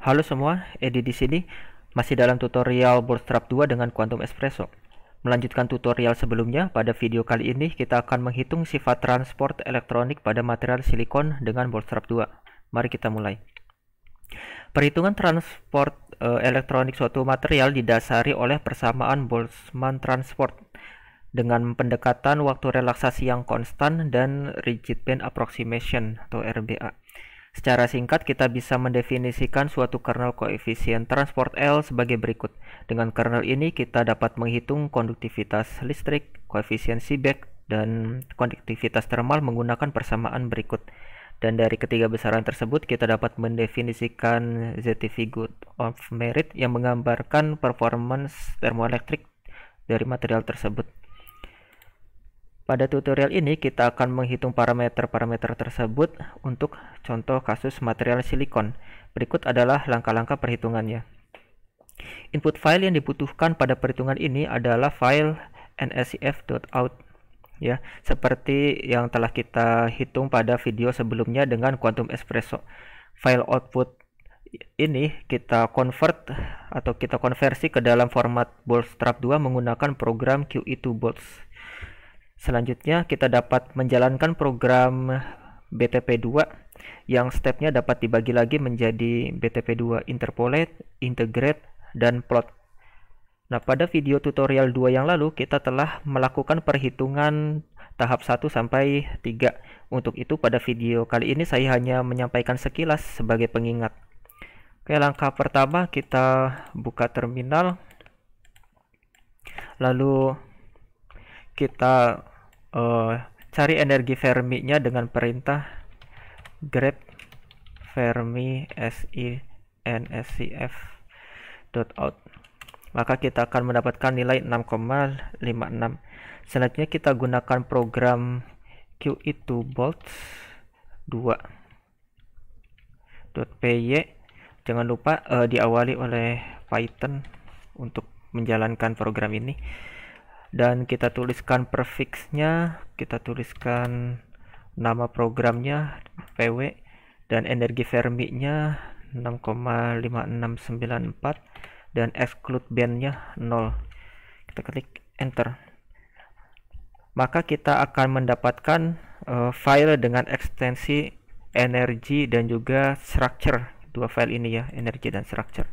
Halo semua, Edi di sini masih dalam tutorial Bootstrap 2 dengan Quantum Espresso. Melanjutkan tutorial sebelumnya, pada video kali ini kita akan menghitung sifat transport elektronik pada material silikon dengan Bootstrap 2. Mari kita mulai. Perhitungan transport e, elektronik suatu material didasari oleh persamaan Boltzmann transport dengan pendekatan waktu relaksasi yang konstan dan rigid band approximation atau RBA. Secara singkat, kita bisa mendefinisikan suatu kernel koefisien transport L sebagai berikut. Dengan kernel ini, kita dapat menghitung konduktivitas listrik, koefisien Seebeck, dan konduktivitas termal menggunakan persamaan berikut. Dan dari ketiga besaran tersebut, kita dapat mendefinisikan ZTV Good of Merit yang menggambarkan performance termoelektrik dari material tersebut. Pada tutorial ini kita akan menghitung parameter-parameter tersebut untuk contoh kasus material silikon. Berikut adalah langkah-langkah perhitungannya. Input file yang dibutuhkan pada perhitungan ini adalah file nscf.out ya, seperti yang telah kita hitung pada video sebelumnya dengan Quantum Espresso. File output ini kita convert atau kita konversi ke dalam format Bootstrap 2 menggunakan program QE2 Bots. Selanjutnya kita dapat menjalankan program BTP2 yang stepnya dapat dibagi lagi menjadi BTP2 interpolate, integrate, dan plot. Nah pada video tutorial 2 yang lalu kita telah melakukan perhitungan tahap 1 sampai 3. Untuk itu pada video kali ini saya hanya menyampaikan sekilas sebagai pengingat. Oke langkah pertama kita buka terminal. Lalu kita uh, cari energi Fermi-nya dengan perintah grep fermi si nscf maka kita akan mendapatkan nilai 6,56 selanjutnya kita gunakan program q itu bolt 2 dot py jangan lupa uh, diawali oleh python untuk menjalankan program ini dan kita tuliskan prefixnya kita tuliskan nama programnya PW dan energi Fermi-nya 6,5694 dan exclude band-nya 0 kita klik enter maka kita akan mendapatkan uh, file dengan ekstensi energi dan juga structure dua file ini ya energi dan structure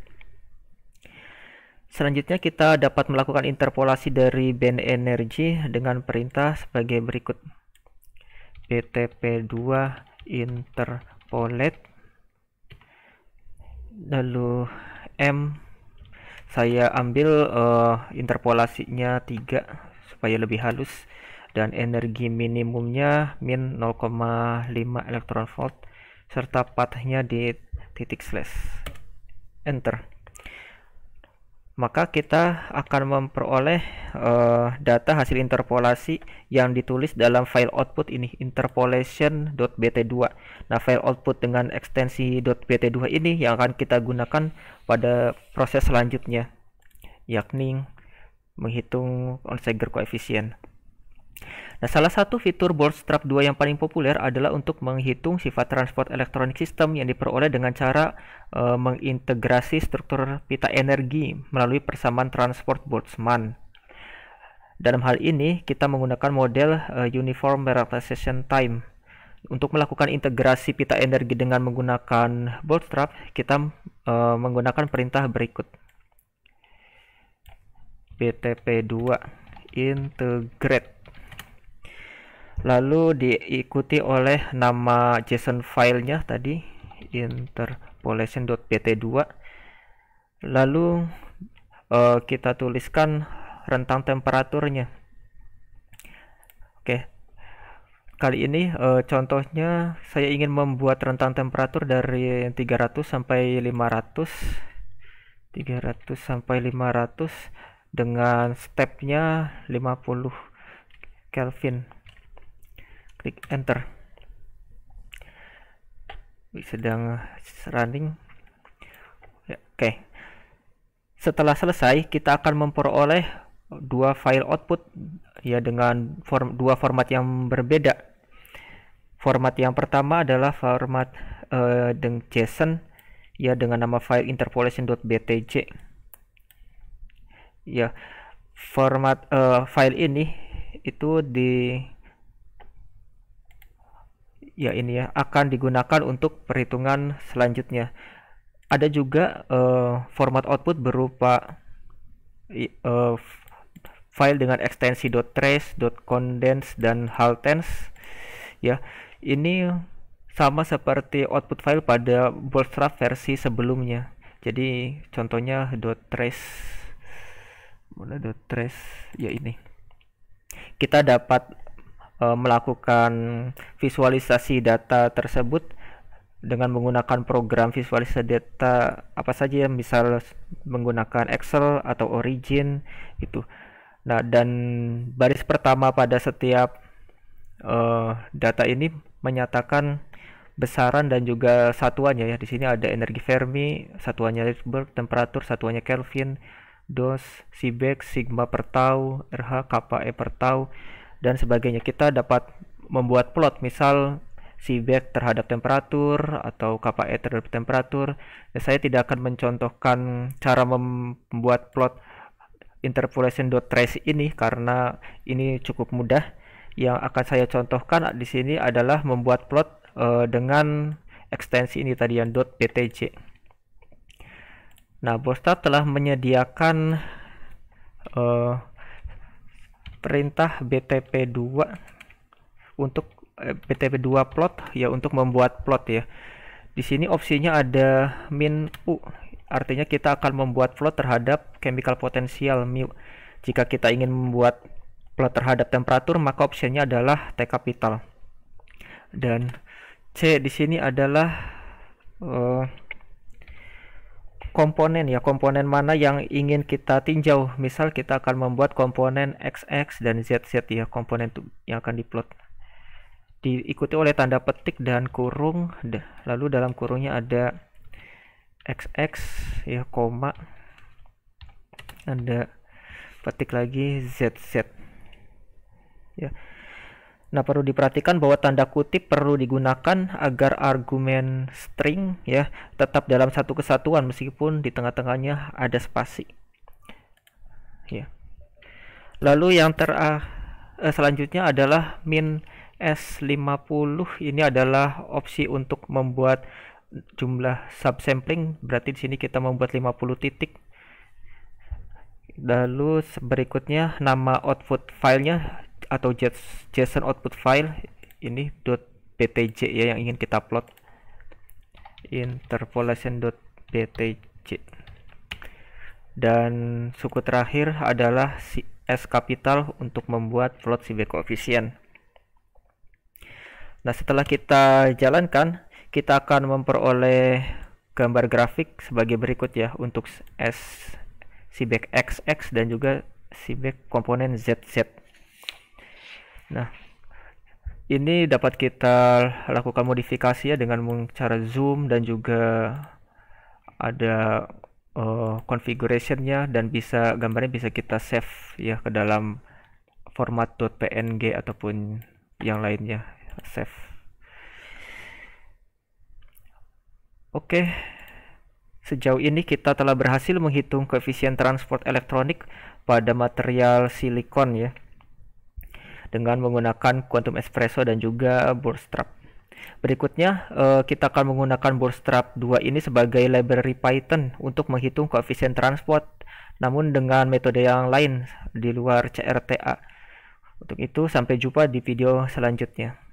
Selanjutnya kita dapat melakukan interpolasi dari band energi dengan perintah sebagai berikut. btp 2 interpolate lalu M saya ambil uh, interpolasinya 3 supaya lebih halus dan energi minimumnya min 0,5 elektron volt serta pathnya di titik slash enter maka kita akan memperoleh uh, data hasil interpolasi yang ditulis dalam file output ini interpolation.bt2. Nah, file output dengan ekstensi .bt2 ini yang akan kita gunakan pada proses selanjutnya yakni menghitung Onseger koefisien. Nah, salah satu fitur Bootstrap 2 yang paling populer adalah untuk menghitung sifat transport elektronik sistem yang diperoleh dengan cara e, mengintegrasi struktur pita energi melalui persamaan transport Boltzmann. Dalam hal ini, kita menggunakan model e, uniform relaxation time. Untuk melakukan integrasi pita energi dengan menggunakan Bootstrap, kita e, menggunakan perintah berikut. PTP2 integrate lalu diikuti oleh nama JSON filenya tadi interpolation.pt2 lalu uh, kita tuliskan rentang temperaturnya oke kali ini uh, contohnya saya ingin membuat rentang temperatur dari 300 sampai 500 300 sampai 500 dengan stepnya 50 Kelvin klik enter sedang running ya, oke okay. setelah selesai kita akan memperoleh dua file output ya dengan form, dua format yang berbeda format yang pertama adalah format uh, dengan JSON ya dengan nama file interpolation.btj ya format uh, file ini itu di ya ini ya akan digunakan untuk perhitungan selanjutnya. Ada juga uh, format output berupa uh, file dengan ekstensi .trace, .condense dan .haltense ya. Ini sama seperti output file pada bootstrap versi sebelumnya. Jadi contohnya .trace mana .trace ya ini. Kita dapat e, melakukan visualisasi data tersebut dengan menggunakan program visualisasi data apa saja yang bisa menggunakan Excel atau Origin itu. Nah, dan baris pertama pada setiap e, data ini menyatakan besaran dan juga satuannya ya. Di sini ada energi Fermi, satuannya Rydberg, temperatur, satuannya Kelvin, dos, Siebeck, sigma per tau, RH, kappa E per tau dan sebagainya kita dapat membuat plot misal si back terhadap temperatur atau e terhadap temperatur. Saya tidak akan mencontohkan cara membuat plot interpolation dot trace ini karena ini cukup mudah. Yang akan saya contohkan di sini adalah membuat plot uh, dengan ekstensi ini tadi yang dot .ptj. Nah, Bootstrap telah menyediakan uh, perintah btp2 untuk eh, btp2 plot ya untuk membuat plot ya di sini opsinya ada min u artinya kita akan membuat plot terhadap chemical potential mu jika kita ingin membuat plot terhadap temperatur maka opsinya adalah T kapital dan C di sini adalah uh, komponen ya komponen mana yang ingin kita tinjau misal kita akan membuat komponen XX dan ZZ ya komponen yang akan diplot diikuti oleh tanda petik dan kurung lalu dalam kurungnya ada XX ya koma ada petik lagi ZZ ya Nah, perlu diperhatikan bahwa tanda kutip perlu digunakan agar argumen string ya tetap dalam satu kesatuan meskipun di tengah-tengahnya ada spasi. Ya. Lalu yang ter eh, eh, selanjutnya adalah min S50. Ini adalah opsi untuk membuat jumlah subsampling, berarti di sini kita membuat 50 titik. Lalu berikutnya nama output filenya atau JSON output file ini .ptj ya yang ingin kita plot .ptj dan suku terakhir adalah si S capital untuk membuat plot si koefisien. Nah, setelah kita jalankan, kita akan memperoleh gambar grafik sebagai berikut ya untuk S si XX dan juga si komponen ZZ. Nah, ini dapat kita lakukan modifikasi ya dengan cara zoom dan juga ada uh, configurationnya dan bisa gambarnya bisa kita save ya ke dalam format .png ataupun yang lainnya save oke sejauh ini kita telah berhasil menghitung koefisien transport elektronik pada material silikon ya dengan menggunakan Quantum Espresso dan juga Bootstrap. Berikutnya, eh, kita akan menggunakan Bootstrap 2 ini sebagai library Python untuk menghitung koefisien transport, namun dengan metode yang lain di luar CRTA. Untuk itu, sampai jumpa di video selanjutnya.